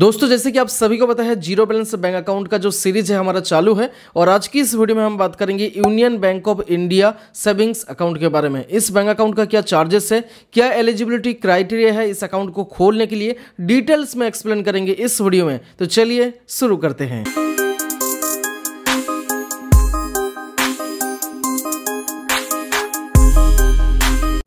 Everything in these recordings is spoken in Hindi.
दोस्तों जैसे कि आप सभी को पता है जीरो बैलेंस बैंक अकाउंट का जो सीरीज है हमारा चालू है और आज की इस वीडियो में हम बात करेंगे Union Bank of India savings account के बारे में इस बैंक अकाउंट का क्या चार्जेस है क्या एलिजिबिलिटी क्राइटेरिया है इस अकाउंट को खोलने के लिए डिटेल्स में एक्सप्लेन करेंगे इस वीडियो में तो चलिए शुरू करते हैं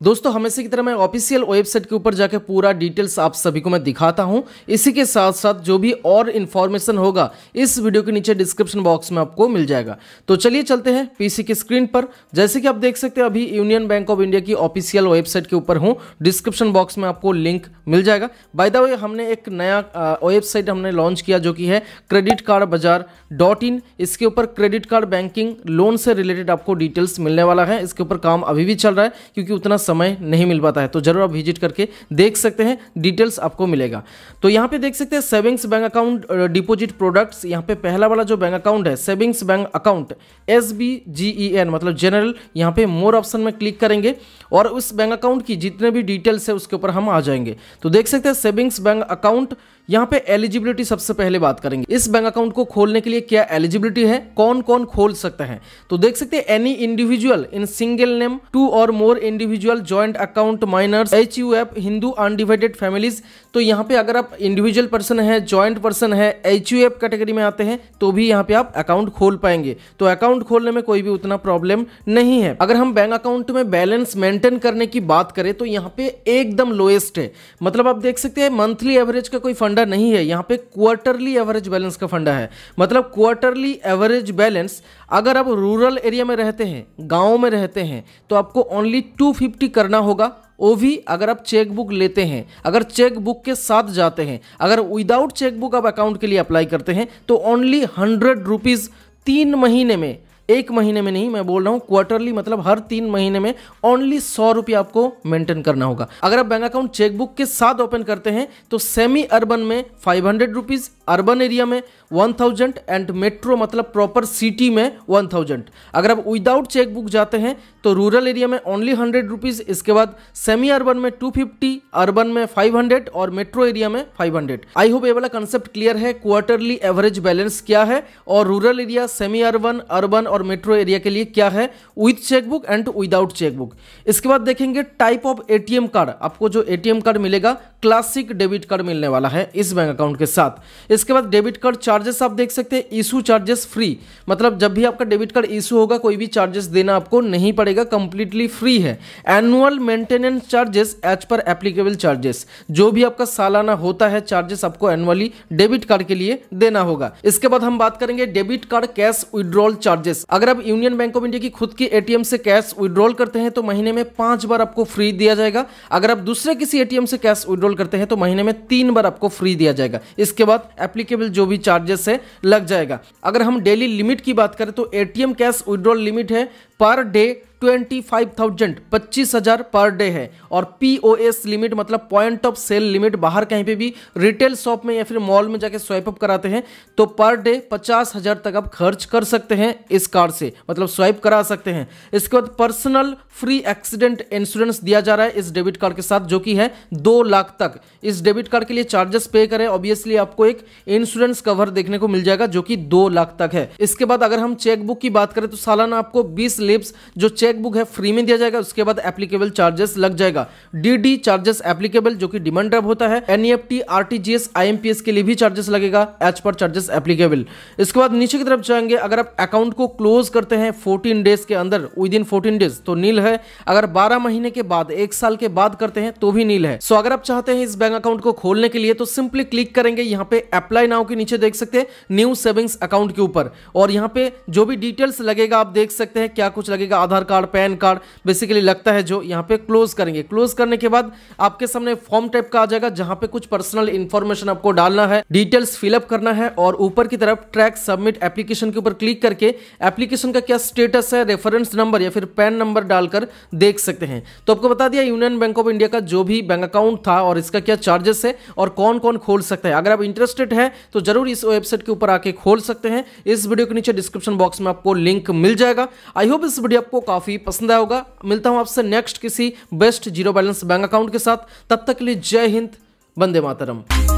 दोस्तों हमेशा की तरह मैं ऑफिशियल वेबसाइट के ऊपर जाकर पूरा डिटेल्स आप सभी को मैं दिखाता हूं इसी के साथ साथ जो भी और इन्फॉर्मेशन होगा इस वीडियो के नीचे डिस्क्रिप्शन बॉक्स में आपको मिल जाएगा तो चलिए चलते हैं पीसी की स्क्रीन पर जैसे कि आप देख सकते हैं अभी यूनियन बैंक ऑफ इंडिया की ऑफिशियल वेबसाइट के ऊपर हूँ डिस्क्रिप्शन बॉक्स में आपको लिंक मिल जाएगा बाय द वे हमने एक नया वेबसाइट हमने लॉन्च किया जो कि है credit card bazaar dot in इसके ऊपर क्रेडिट कार्ड बैंकिंग लोन से रिलेटेड आपको डिटेल्स मिलने वाला है इसके ऊपर काम अभी भी चल रहा है क्योंकि उतना समय नहीं मिल पाता है तो ज़रूर आप विजिट करके देख सकते हैं डिटेल्स आपको मिलेगा तो यहाँ पे देख सकते हैं savings bank account deposit products यहाँ पे पहला वाला जो बैंक अकाउंट है savings bank account S B G E N मतलब जनरल यहाँ पे मोर ऑप्शन में क्लिक करेंगे और उस बैंक अकाउंट की जितने भी डिटेल्स है उसके ऊपर हम आ जाएंगे तो देख सकते हैं सेविंग्स बैंक अकाउंट यहाँ पे एलिजिबिलिटी सबसे पहले बात करेंगे इस बैंक अकाउंट को खोलने के लिए क्या एलिजिबिलिटी है कौन कौन खोल सकता है तो देख सकते हैं any individual in single name two और more individual joint account minors H U F Hindu undivided families तो यहाँ पे अगर आप इंडिविजुअल पर्सन है ज्वाइंट पर्सन है एच यू एफ कैटेगरी में आते हैं तो भी यहाँ पे आप अकाउंट खोल पाएंगे तो अकाउंट खोलने में कोई भी उतना प्रॉब्लम नहीं है अगर हम बैंक अकाउंट में बैलेंस मेंटेन करने की बात करें तो यहाँ पे एकदम लोएस्ट है मतलब आप देख सकते हैं मंथली एवरेज का कोई फंड फंडा नहीं है यहाँ पे क्वार्टरली एवरेज बैलेंस का फंडा है मतलब क्वार्टरली एवरेज बैलेंस अगर आप रूरल एरिया में रहते हैं गाँव में रहते हैं तो आपको ओनली टू करना होगा वो भी अगर आप चेक बुक लेते हैं अगर चेक बुक के साथ जाते हैं अगर विदाउट चेक बुक आप अकाउंट के लिए अप्लाई करते हैं तो ओनली हंड्रेड रुपीज़ तीन महीने में एक महीने में नहीं मैं बोल रहा हूँ क्वार्टरली मतलब हर तीन महीने में ओनली सौ रुपये आपको मेंटेन करना होगा अगर आप बैंक अकाउंट चेकबुक के साथ ओपन करते हैं तो सेमी अर्बन में five hundred rupees urban area में वन थाउजेंड एंड मेट्रो मतलब प्रॉपर सिटी में वन थाउजेंड अगर आप विदाउट चेकबुक जाते हैं तो रूरल एरिया में ओनली हंड्रेड रुपीज़ इसके बाद सेमी अर्बन में टू फिफ्टी अर्बन में फाइव हंड्रेड और मेट्रो एरिया में फाइव हंड्रेड आई होप ये वाला कंसेप्ट क्लियर है क्वार्टरली एवरेज बैलेंस क्या है और rural area semi urban urban और और मेट्रो एरिया के लिए क्या है with chequebook and without chequebook इसके बाद देखेंगे टाइप ऑफ एटीएम कार्ड आपको जो एटीएम कार्ड मिलेगा क्लासिक डेबिट कार्ड मिलने वाला है इस बैंक अकाउंट के साथ इसके बाद डेबिट कार्ड चार्जेस आप देख सकते हैं इशू चार्जेस फ्री मतलब जब भी आपका डेबिट कार्ड इशू होगा कोई भी चार्जेस देना आपको नहीं पड़ेगा कंप्लीटली फ्री है annual maintenance charges as per applicable charges जो भी आपका सालाना होता है चार्जेस आपको एनुअली डेबिट कार्ड के लिए देना होगा इसके बाद हम बात करेंगे debit card cash withdrawal charges अगर आप यूनियन बैंक ऑफ इंडिया की खुद की एटीएम से कैश विड्रॉल करते हैं तो महीने में पांच बार आपको फ्री दिया जाएगा अगर आप दूसरे किसी एटीएम से कैश विड्रॉल करते हैं तो महीने में तीन बार आपको फ्री दिया जाएगा इसके बाद एप्लीकेबल जो भी चार्जेस है लग जाएगा अगर हम डेली लिमिट की बात करें तो एटीएम कैश विड्रॉल लिमिट है per day twenty five thousand पच्चीस हजार पर डे है और पी ओ एस लिमिट मतलब पॉइंट ऑफ सेल लिमिट बाहर कहीं पे भी रिटेल शॉप में या फिर मॉल में जाके स्वाइप अप कराते हैं तो पर डे पचास हजार तक आप खर्च कर सकते हैं इस कार्ड से मतलब स्वाइप करा सकते हैं इसके बाद पर्सनल फ्री एक्सीडेंट इंश्योरेंस दिया जा रहा है इस डेबिट कार्ड के साथ जो कि है दो लाख तक इस डेबिट कार्ड के लिए चार्जेस पे करें ऑब्वियसली आपको एक इंश्योरेंस कवर देखने को मिल जाएगा जो कि दो लाख तक है इसके बाद अगर हम चेकबुक की बात करें तो सालाना आपको बीस लिप्स जो चेक चेक बुक है फ्री में दिया जाएगा उसके बाद एप्लीकेबल चार्जेस लग जाएगा डीडी चार्जेस एप्लीकेबल जो कि डिमांड ड्राफ्ट होता है एनईएफटी आरटीजीएस आईएमपीएस के लिए भी चार्जेस लगेगा एच पर चार्जेस एप्लीकेबल इसके बाद नीचे की तरफ जाएंगे अगर आप अकाउंट को क्लोज करते हैं फोर्टीन डेज के अंदर विद इन फोर्टीन डेज तो नील है अगर बारह महीने के बाद एक साल के बाद करते हैं तो भी नील है सो अगर आप चाहते हैं इस बैंक अकाउंट को खोलने के लिए तो सिंपली क्लिक करेंगे यहाँ पे अप्लाई नाउ के नीचे देख सकते हैं न्यू सेविंग्स अकाउंट के ऊपर और यहाँ पे जो भी डिटेल्स लगेगा आप देख सकते हैं क्या कुछ लगेगा Aadhaar card card PAN card basically लगता है जो यहाँ पे क्लोज करेंगे क्लोज करने के बाद आपके सामने फॉर्म टाइप का आ जाएगा जहाँ पे कुछ पर्सनल इन्फॉर्मेशन आपको डालना है डिटेल्स फिलअप करना है और ऊपर की तरफ ट्रैक सबमिट एप्लीकेशन के ऊपर क्लिक करके एप्लीकेशन का क्या स्टेटस है रेफरेंस नंबर या फिर पैन नंबर डालकर देख सकते हैं तो आपको बता दिया यूनियन बैंक ऑफ इंडिया का जो भी बैंक अकाउंट था और इसका क्या चार्जेस है और कौन कौन खोल सकते हैं अगर आप इंटरेस्टेड है तो जरूर इस वेबसाइट के ऊपर आके खोल सकते हैं इस वीडियो के नीचे डिस्क्रिप्शन बॉक्स में आपको लिंक मिल जाएगा आई होप इस वीडियो आपको काफी काफ़ी पसंद आया होगा मिलता हूँ आपसे नेक्स्ट किसी best zero balance bank account के साथ तब तक के लिए जय हिंद वंदे मातरम